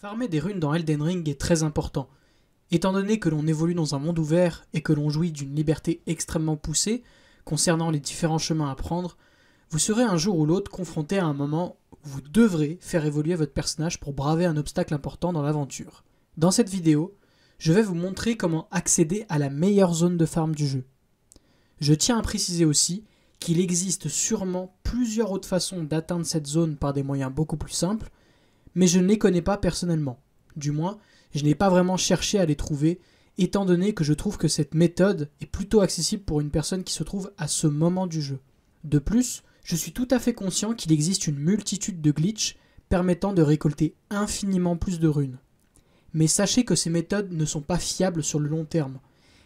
Farmer des runes dans Elden Ring est très important. Étant donné que l'on évolue dans un monde ouvert et que l'on jouit d'une liberté extrêmement poussée concernant les différents chemins à prendre, vous serez un jour ou l'autre confronté à un moment où vous devrez faire évoluer votre personnage pour braver un obstacle important dans l'aventure. Dans cette vidéo, je vais vous montrer comment accéder à la meilleure zone de farm du jeu. Je tiens à préciser aussi qu'il existe sûrement plusieurs autres façons d'atteindre cette zone par des moyens beaucoup plus simples, mais je ne les connais pas personnellement. Du moins, je n'ai pas vraiment cherché à les trouver, étant donné que je trouve que cette méthode est plutôt accessible pour une personne qui se trouve à ce moment du jeu. De plus, je suis tout à fait conscient qu'il existe une multitude de glitches permettant de récolter infiniment plus de runes. Mais sachez que ces méthodes ne sont pas fiables sur le long terme.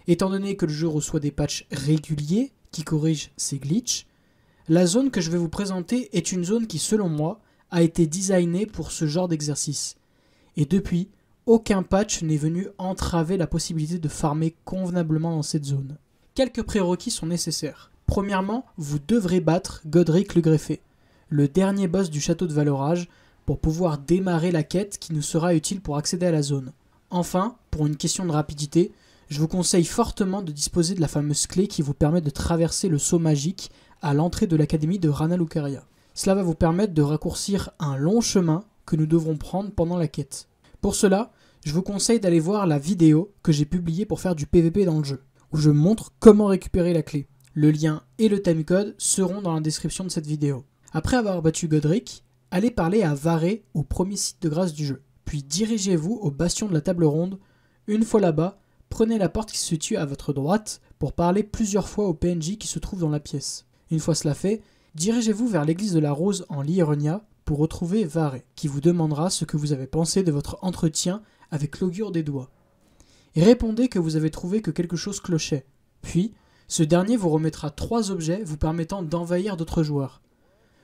Étant donné que le jeu reçoit des patchs réguliers qui corrigent ces glitches, la zone que je vais vous présenter est une zone qui, selon moi, a été designé pour ce genre d'exercice. Et depuis, aucun patch n'est venu entraver la possibilité de farmer convenablement dans cette zone. Quelques prérequis sont nécessaires. Premièrement, vous devrez battre Godric le Greffé, le dernier boss du château de Valorage, pour pouvoir démarrer la quête qui nous sera utile pour accéder à la zone. Enfin, pour une question de rapidité, je vous conseille fortement de disposer de la fameuse clé qui vous permet de traverser le saut magique à l'entrée de l'académie de Rana Lucaria. Cela va vous permettre de raccourcir un long chemin que nous devrons prendre pendant la quête. Pour cela, je vous conseille d'aller voir la vidéo que j'ai publiée pour faire du PVP dans le jeu, où je montre comment récupérer la clé. Le lien et le timecode seront dans la description de cette vidéo. Après avoir battu Godric, allez parler à Varé au premier site de grâce du jeu, puis dirigez-vous au bastion de la table ronde. Une fois là-bas, prenez la porte qui se situe à votre droite pour parler plusieurs fois au PNJ qui se trouve dans la pièce. Une fois cela fait, dirigez-vous vers l'église de la Rose en Lironia pour retrouver Varé, qui vous demandera ce que vous avez pensé de votre entretien avec l'augure des doigts. répondez que vous avez trouvé que quelque chose clochait. Puis, ce dernier vous remettra trois objets vous permettant d'envahir d'autres joueurs.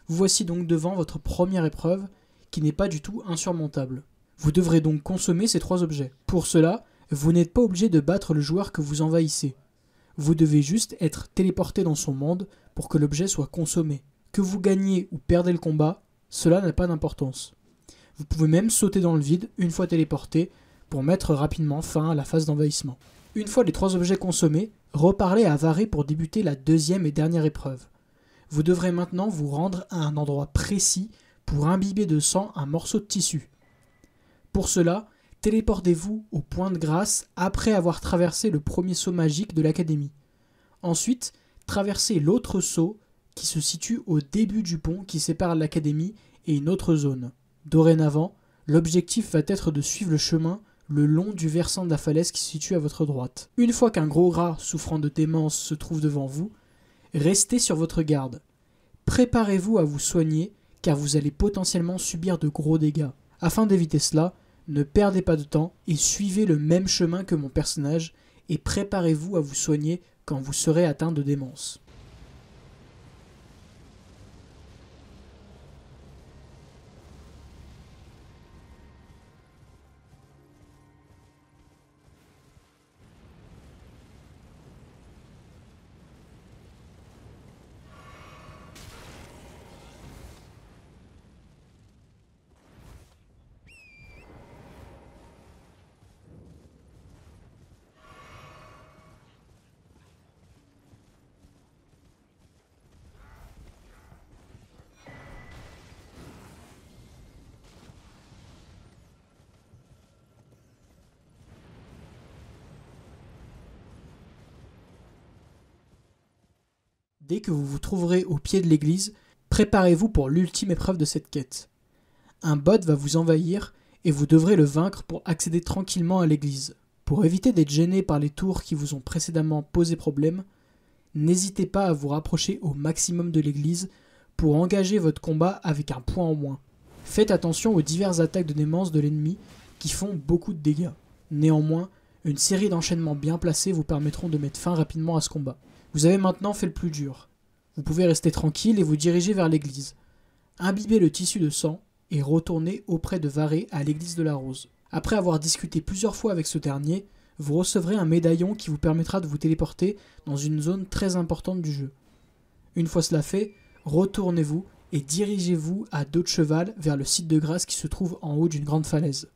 Vous voici donc devant votre première épreuve, qui n'est pas du tout insurmontable. Vous devrez donc consommer ces trois objets. Pour cela, vous n'êtes pas obligé de battre le joueur que vous envahissez. Vous devez juste être téléporté dans son monde pour que l'objet soit consommé. Que vous gagnez ou perdez le combat, cela n'a pas d'importance. Vous pouvez même sauter dans le vide une fois téléporté pour mettre rapidement fin à la phase d'envahissement. Une fois les trois objets consommés, reparlez à Varé pour débuter la deuxième et dernière épreuve. Vous devrez maintenant vous rendre à un endroit précis pour imbiber de sang un morceau de tissu. Pour cela, Téléportez-vous au point de grâce après avoir traversé le premier saut magique de l'académie. Ensuite, traversez l'autre saut qui se situe au début du pont qui sépare l'académie et une autre zone. Dorénavant, l'objectif va être de suivre le chemin le long du versant de la falaise qui se situe à votre droite. Une fois qu'un gros rat souffrant de démence se trouve devant vous, restez sur votre garde. Préparez-vous à vous soigner car vous allez potentiellement subir de gros dégâts. Afin d'éviter cela, ne perdez pas de temps et suivez le même chemin que mon personnage et préparez-vous à vous soigner quand vous serez atteint de démence. Dès que vous vous trouverez au pied de l'église, préparez-vous pour l'ultime épreuve de cette quête. Un bot va vous envahir et vous devrez le vaincre pour accéder tranquillement à l'église. Pour éviter d'être gêné par les tours qui vous ont précédemment posé problème, n'hésitez pas à vous rapprocher au maximum de l'église pour engager votre combat avec un point en moins. Faites attention aux diverses attaques de démence de l'ennemi qui font beaucoup de dégâts. Néanmoins, une série d'enchaînements bien placés vous permettront de mettre fin rapidement à ce combat. Vous avez maintenant fait le plus dur. Vous pouvez rester tranquille et vous diriger vers l'église. Imbibez le tissu de sang et retournez auprès de Varé à l'église de la Rose. Après avoir discuté plusieurs fois avec ce dernier, vous recevrez un médaillon qui vous permettra de vous téléporter dans une zone très importante du jeu. Une fois cela fait, retournez-vous et dirigez-vous à dos de cheval vers le site de grâce qui se trouve en haut d'une grande falaise.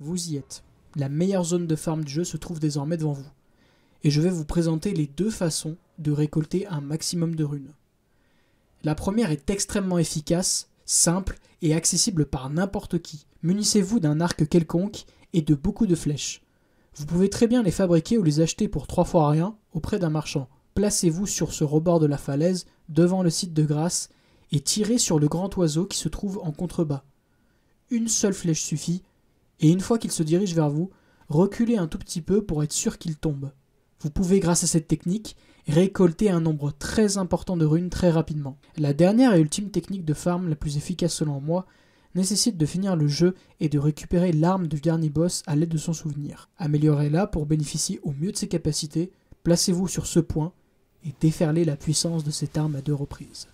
vous y êtes. La meilleure zone de farm du jeu se trouve désormais devant vous. Et je vais vous présenter les deux façons de récolter un maximum de runes. La première est extrêmement efficace, simple et accessible par n'importe qui. Munissez-vous d'un arc quelconque et de beaucoup de flèches. Vous pouvez très bien les fabriquer ou les acheter pour trois fois rien auprès d'un marchand. Placez-vous sur ce rebord de la falaise, devant le site de grâce, et tirez sur le grand oiseau qui se trouve en contrebas. Une seule flèche suffit et une fois qu'il se dirige vers vous, reculez un tout petit peu pour être sûr qu'il tombe. Vous pouvez, grâce à cette technique, récolter un nombre très important de runes très rapidement. La dernière et ultime technique de farm, la plus efficace selon moi, nécessite de finir le jeu et de récupérer l'arme du dernier boss à l'aide de son souvenir. Améliorez-la pour bénéficier au mieux de ses capacités, placez-vous sur ce point et déferlez la puissance de cette arme à deux reprises.